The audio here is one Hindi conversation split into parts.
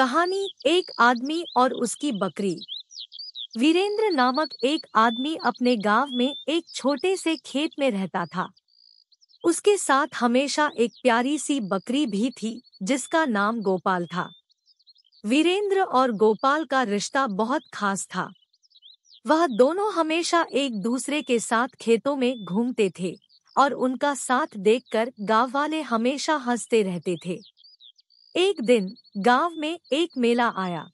कहानी एक आदमी और उसकी बकरी वीरेंद्र नामक एक आदमी अपने गांव में एक छोटे से खेत में रहता था उसके साथ हमेशा एक प्यारी सी बकरी भी थी जिसका नाम गोपाल था वीरेंद्र और गोपाल का रिश्ता बहुत खास था वह दोनों हमेशा एक दूसरे के साथ खेतों में घूमते थे और उनका साथ देखकर गांव वाले हमेशा हंसते रहते थे एक दिन गांव में एक मेला आया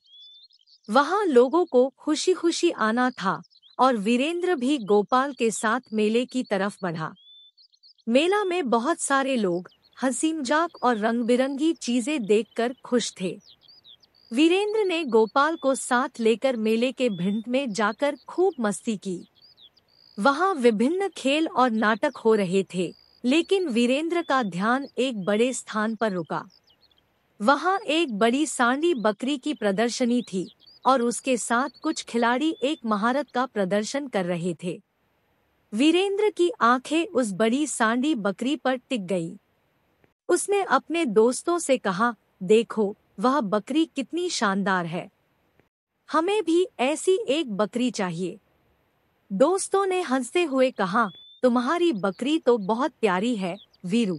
वहां लोगों को खुशी खुशी आना था और वीरेंद्र भी गोपाल के साथ मेले की तरफ बढ़ा मेला में बहुत सारे लोग हसीमजाक और रंग बिरंगी चीजें देखकर खुश थे वीरेंद्र ने गोपाल को साथ लेकर मेले के भिंड में जाकर खूब मस्ती की वहां विभिन्न खेल और नाटक हो रहे थे लेकिन वीरेंद्र का ध्यान एक बड़े स्थान पर रुका वहां एक बड़ी सांडी बकरी की प्रदर्शनी थी और उसके साथ कुछ खिलाड़ी एक महारत का प्रदर्शन कर रहे थे वीरेंद्र की आंखें उस बड़ी सांडी बकरी पर टिक गई उसने अपने दोस्तों से कहा देखो वह बकरी कितनी शानदार है हमें भी ऐसी एक बकरी चाहिए दोस्तों ने हंसते हुए कहा तुम्हारी बकरी तो बहुत प्यारी है वीरू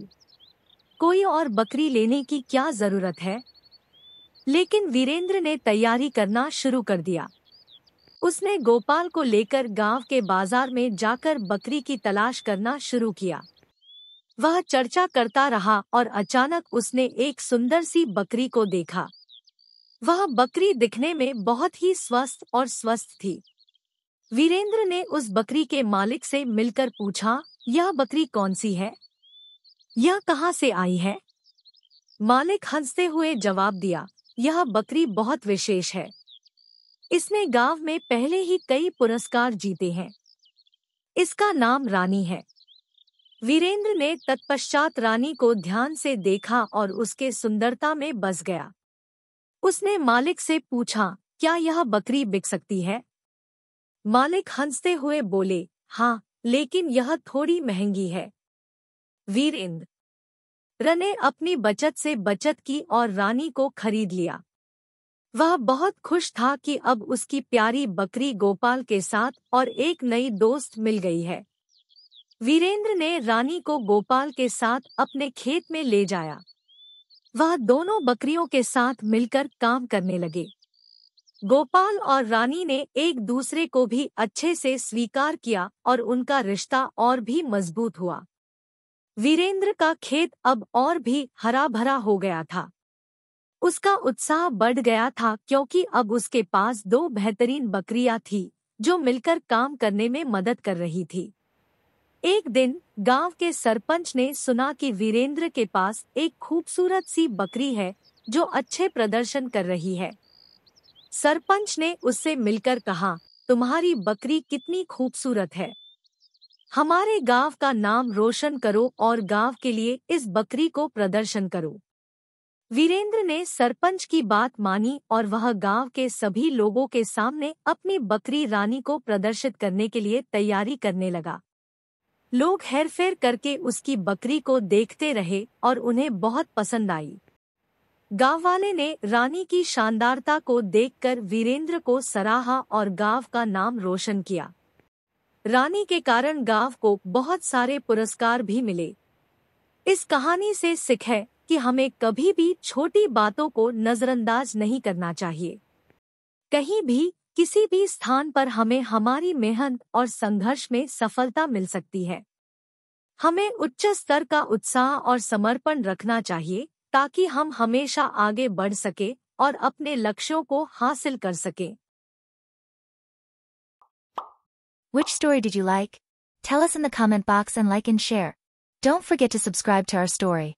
कोई और बकरी लेने की क्या जरूरत है लेकिन वीरेंद्र ने तैयारी करना शुरू कर दिया उसने गोपाल को लेकर गांव के बाजार में जाकर बकरी की तलाश करना शुरू किया वह चर्चा करता रहा और अचानक उसने एक सुंदर सी बकरी को देखा वह बकरी दिखने में बहुत ही स्वस्थ और स्वस्थ थी वीरेंद्र ने उस बकरी के मालिक से मिलकर पूछा यह बकरी कौन सी है यह कहाँ से आई है मालिक हंसते हुए जवाब दिया यह बकरी बहुत विशेष है इसने गांव में पहले ही कई पुरस्कार जीते हैं इसका नाम रानी है वीरेंद्र ने तत्पश्चात रानी को ध्यान से देखा और उसके सुंदरता में बस गया उसने मालिक से पूछा क्या यह बकरी बिक सकती है मालिक हंसते हुए बोले हाँ लेकिन यह थोड़ी महंगी है वीर इंद्र रने अपनी बचत से बचत की और रानी को खरीद लिया वह बहुत खुश था कि अब उसकी प्यारी बकरी गोपाल के साथ और एक नई दोस्त मिल गई है वीरेंद्र ने रानी को गोपाल के साथ अपने खेत में ले जाया वह दोनों बकरियों के साथ मिलकर काम करने लगे गोपाल और रानी ने एक दूसरे को भी अच्छे से स्वीकार किया और उनका रिश्ता और भी मजबूत हुआ वीरेंद्र का खेत अब और भी हरा भरा हो गया था उसका उत्साह बढ़ गया था क्योंकि अब उसके पास दो बेहतरीन बकरियां थी जो मिलकर काम करने में मदद कर रही थी एक दिन गांव के सरपंच ने सुना कि वीरेंद्र के पास एक खूबसूरत सी बकरी है जो अच्छे प्रदर्शन कर रही है सरपंच ने उससे मिलकर कहा तुम्हारी बकरी कितनी खूबसूरत है हमारे गांव का नाम रोशन करो और गांव के लिए इस बकरी को प्रदर्शन करो वीरेंद्र ने सरपंच की बात मानी और वह गांव के सभी लोगों के सामने अपनी बकरी रानी को प्रदर्शित करने के लिए तैयारी करने लगा लोग हेरफेर करके उसकी बकरी को देखते रहे और उन्हें बहुत पसंद आई गांव वाले ने रानी की शानदारता को देखकर वीरेंद्र को सराहा और गांव का नाम रोशन किया रानी के कारण गांव को बहुत सारे पुरस्कार भी मिले इस कहानी से सिख है कि हमें कभी भी छोटी बातों को नज़रअंदाज नहीं करना चाहिए कहीं भी किसी भी स्थान पर हमें हमारी मेहनत और संघर्ष में सफलता मिल सकती है हमें उच्च स्तर का उत्साह और समर्पण रखना चाहिए ताकि हम हमेशा आगे बढ़ सके और अपने लक्ष्यों को हासिल कर सकें Which story did you like? Tell us in the comment box and like and share. Don't forget to subscribe to our story.